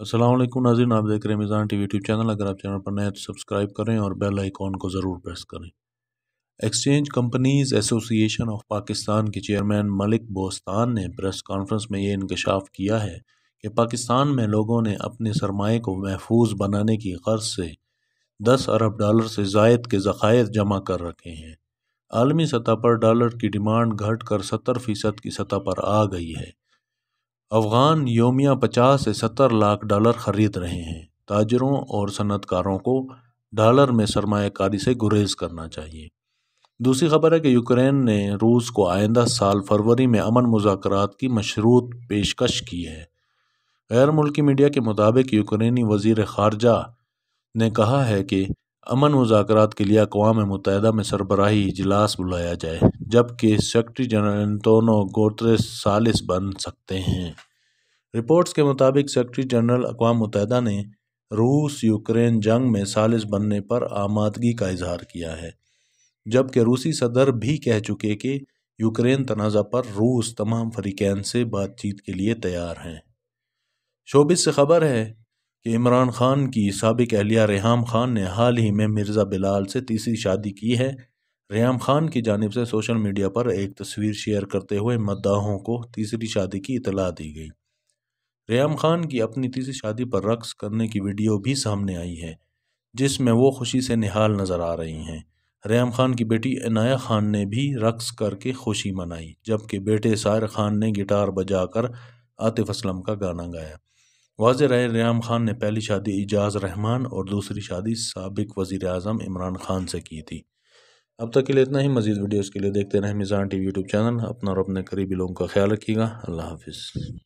असलम नाजिन आप देख रहे हैं मिज़ान टी यूट्यूब चैनल अगर आप चैनल पर नए तो सब्सक्राइब करें और बेल आइकॉन को ज़रूर प्रेस करें exchange companies association of Pakistan के चेयरमैन मलिक बोस्तान ने प्रेस कॉन्फ्रेंस में ये इंकशाफ किया है कि पाकिस्तान में लोगों ने अपने सरमाए को महफूज बनाने की गर्ज से दस अरब डॉलर से जायद के ज़ख़ायर जमा कर रखे हैं आलमी सतह पर डॉलर की डिमांड घट कर सत्तर फ़ीसद की सतह पर आ गई है अफ़गान योमिया पचास से सत्तर लाख डॉलर खरीद रहे हैं ताजरों और सनतकारों को डॉलर में सरमाकारी से गुरेज करना चाहिए दूसरी खबर है कि यूक्रेन ने रूस को आइंदा साल फरवरी में अमन मुजाकर की मशरूत पेशकश की है गैर मुल्की मीडिया के मुताबिक यूक्रेनी वजीर खारजा ने कहा है कि अमन मुजाकर के लिए अकवा मुतहदा में सरबराही इजलास बुलाया जाए जबकि सेक्रटरी जनरल एंतोनो गोत्रे सालिस बन सकते हैं रिपोर्ट्स के मुताबिक सेक्रटरी जनरल अकवा मुतहदा ने रूस यूक्रेन जंग में सालिस बनने पर आमादगी का इजहार किया है जबकि रूसी सदर भी कह चुके कि यूक्रेन तनाज़ा पर रूस तमाम फरीकैन से बातचीत के लिए तैयार हैं शोबिस से खबर है कि इमरान खान की सबक अहलिया रेहम खान ने हाल ही में मिर्ज़ा बिलाल से तीसरी शादी की है रेहम खान की जानब से सोशल मीडिया पर एक तस्वीर शेयर करते हुए मद्दाहों को तीसरी शादी की इतला दी गई रेहम खान की अपनी तीसरी शादी पर रक्स करने की वीडियो भी सामने आई है जिसमें वो खुशी से निहाल नज़र आ रही हैं रेहम खान की बेटी अनाया खान ने भी रक्स करके खुशी मनाई जबकि बेटे सार खान ने गिटार बजाकर आतिफ असलम का गाना गाया वाज राय रियाम खान ने पहली शादी एजाज रहमान और दूसरी शादी सबक वज़ी अजम इमरान खान से की थी अब तक के लिए इतना ही मजीद वीडियोज़ के लिए देखते रहें Mizan T V YouTube channel अपना और अपने करीबी लोगों का ख्याल रखिएगा अल्लाह हाफिज़